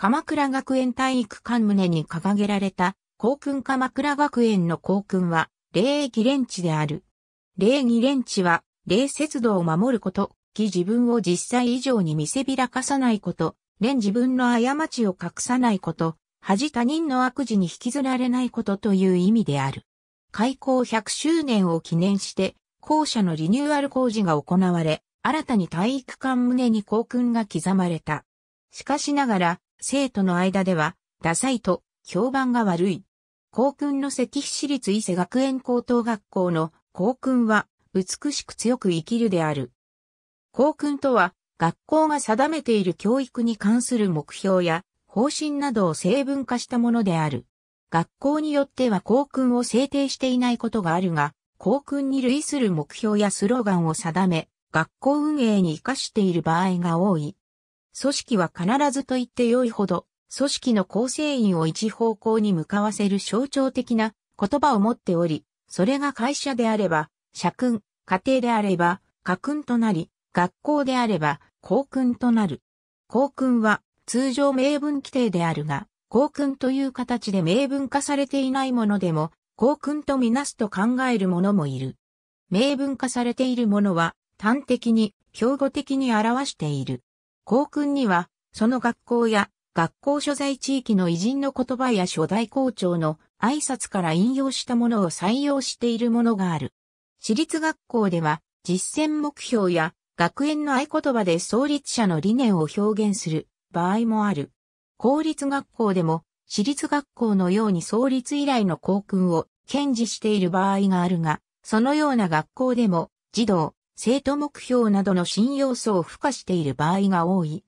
鎌倉学園体育館胸に掲げられた、校訓鎌倉学園の校訓は、礼儀連地である。礼儀連地は、礼節度を守ること、き自分を実際以上に見せびらかさないこと、連自分の過ちを隠さないこと、恥他人の悪事に引きずられないことという意味である。開校100周年を記念して、校舎のリニューアル工事が行われ、新たに体育館胸に校訓が刻まれた。しかしながら、生徒の間では、ダサいと評判が悪い。校訓の石碑立伊勢学園高等学校の校訓は、美しく強く生きるである。校訓とは、学校が定めている教育に関する目標や方針などを成分化したものである。学校によっては校訓を制定していないことがあるが、校訓に類する目標やスローガンを定め、学校運営に活かしている場合が多い。組織は必ずと言って良いほど、組織の構成員を一方向に向かわせる象徴的な言葉を持っており、それが会社であれば、社訓、家庭であれば、家訓となり、学校であれば、校訓となる。校訓は通常名分規定であるが、校訓という形で明文化されていないものでも、校訓とみなすと考える者もいる。明文化されているものは、端的に、標語的に表している。校訓には、その学校や学校所在地域の偉人の言葉や初代校長の挨拶から引用したものを採用しているものがある。私立学校では実践目標や学園の合言葉で創立者の理念を表現する場合もある。公立学校でも私立学校のように創立以来の校訓を堅持している場合があるが、そのような学校でも児童、生徒目標などの新要素を付加している場合が多い。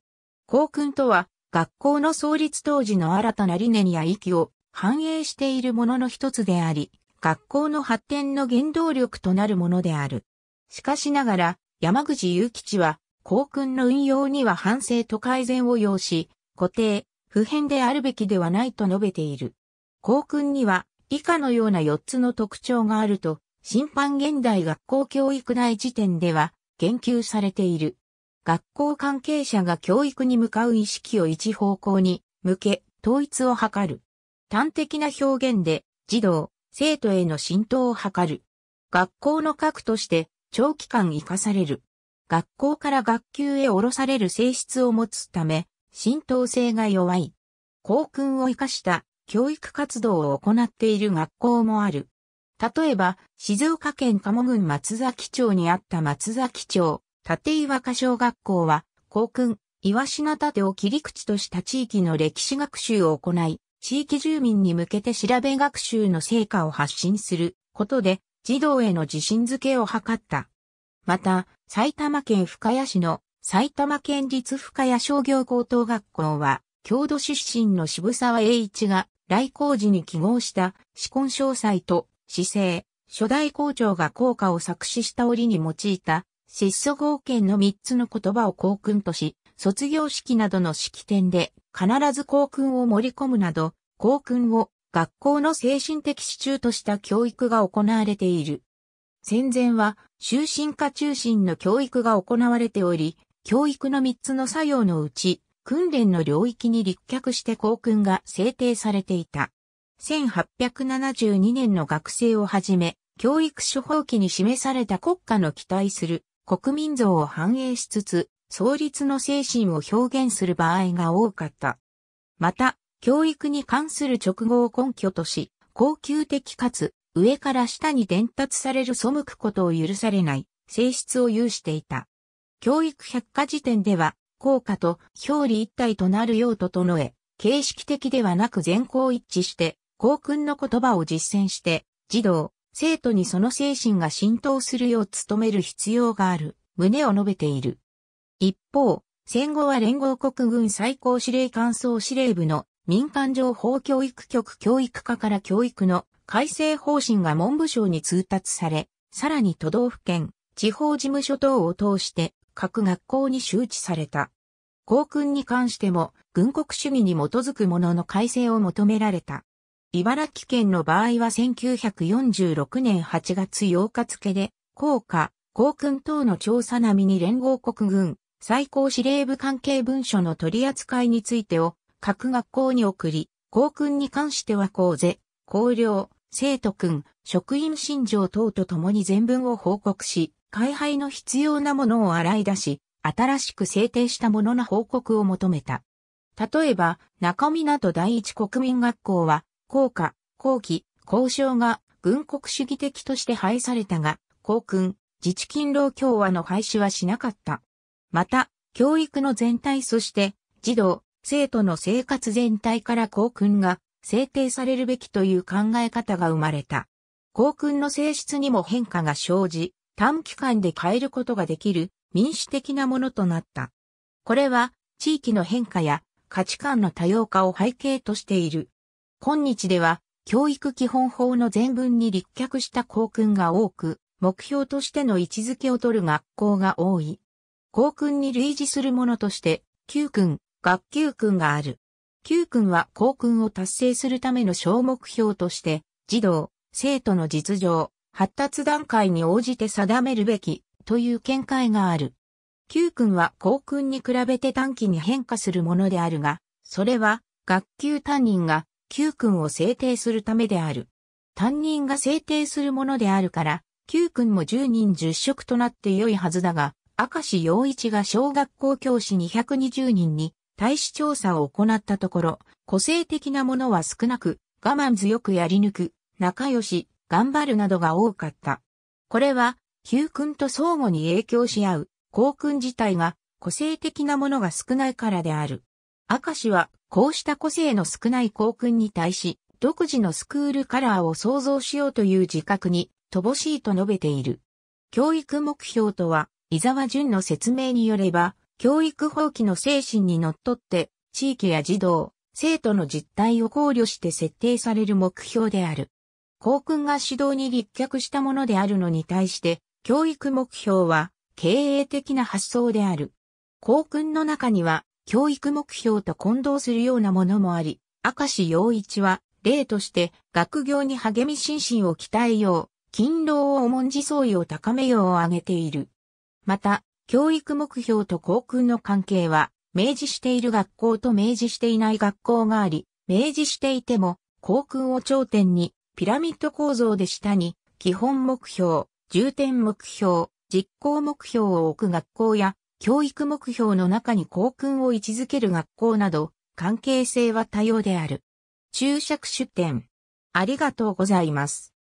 校訓とは、学校の創立当時の新たな理念や意気を反映しているものの一つであり、学校の発展の原動力となるものである。しかしながら、山口祐吉は、校訓の運用には反省と改善を要し、固定、普遍であるべきではないと述べている。校訓には、以下のような4つの特徴があると審判現代学校教育内時点では言及されている。学校関係者が教育に向かう意識を一方向に向け統一を図る。端的な表現で児童、生徒への浸透を図る。学校の核として長期間生かされる。学校から学級へ下ろされる性質を持つため、浸透性が弱い。校訓を生かした教育活動を行っている学校もある。例えば、静岡県鴨郡松崎町にあった松崎町、立岩歌小学校は、校訓、岩品立を切り口とした地域の歴史学習を行い、地域住民に向けて調べ学習の成果を発信することで、児童への自信づけを図った。また、埼玉県深谷市の埼玉県立深谷商業高等学校は、郷土出身の渋沢栄一が来校時に記号した、死根詳細と姿勢、初代校長が校歌を作詞した折に用いた、質素合憲の3つの言葉を校訓とし、卒業式などの式典で必ず校訓を盛り込むなど、校訓を学校の精神的支柱とした教育が行われている。戦前は、終身化中心の教育が行われており、教育の3つの作用のうち、訓練の領域に立脚して校訓が制定されていた。1872年の学生をはじめ、教育処方記に示された国家の期待する国民像を反映しつつ、創立の精神を表現する場合が多かった。また、教育に関する直後を根拠とし、恒久的かつ上から下に伝達される背くことを許されない性質を有していた。教育百科事典では、効果と表裏一体となる用途とのえ、形式的ではなく全校一致して、校訓の言葉を実践して、児童、生徒にその精神が浸透するよう努める必要がある、旨を述べている。一方、戦後は連合国軍最高司令官総司令部の民間情報教育局教育課から教育の改正方針が文部省に通達され、さらに都道府県、地方事務所等を通して各学校に周知された。校訓に関しても軍国主義に基づくものの改正を求められた。茨城県の場合は1946年8月8日付で、校歌、航空等の調査並みに連合国軍、最高司令部関係文書の取り扱いについてを各学校に送り、航空に関しては講ぜ、校僚、生徒君、職員信条等と共に全文を報告し、開廃の必要なものを洗い出し、新しく制定したものの報告を求めた。例えば、中港第一国民学校は、効果、後期、交渉が軍国主義的として廃されたが、校訓自治勤労協和の廃止はしなかった。また、教育の全体そして、児童、生徒の生活全体から校訓が制定されるべきという考え方が生まれた。校訓の性質にも変化が生じ、短期間で変えることができる民主的なものとなった。これは地域の変化や価値観の多様化を背景としている。今日では、教育基本法の全文に立脚した校訓が多く、目標としての位置づけを取る学校が多い。校訓に類似するものとして、旧訓、学級訓がある。旧訓は校訓を達成するための小目標として、児童、生徒の実情、発達段階に応じて定めるべき、という見解がある。旧訓は校訓に比べて短期に変化するものであるが、それは、学級担任が旧君を制定するためである。担任が制定するものであるから、旧君も十人十職色となって良いはずだが、明石陽一が小学校教師220人に対し調査を行ったところ、個性的なものは少なく、我慢強くやり抜く、仲良し、頑張るなどが多かった。これは、旧君と相互に影響し合う、高君自体が個性的なものが少ないからである。明石はこうした個性の少ない校訓に対し、独自のスクールカラーを創造しようという自覚に乏しいと述べている。教育目標とは、伊沢淳の説明によれば、教育放棄の精神にのっとって、地域や児童、生徒の実態を考慮して設定される目標である。校訓が指導に立脚したものであるのに対して、教育目標は経営的な発想である。校訓の中には教育目標と混同するようなものもあり、明石洋一は、例として、学業に励み心身を鍛えよう、勤労を重んじ相違を高めようを挙げている。また、教育目標と校訓の関係は、明示している学校と明示していない学校があり、明示していても、校訓を頂点に、ピラミッド構造で下に、基本目標、重点目標、実行目標を置く学校や、教育目標の中に校訓を位置づける学校など、関係性は多様である。注釈出典。ありがとうございます。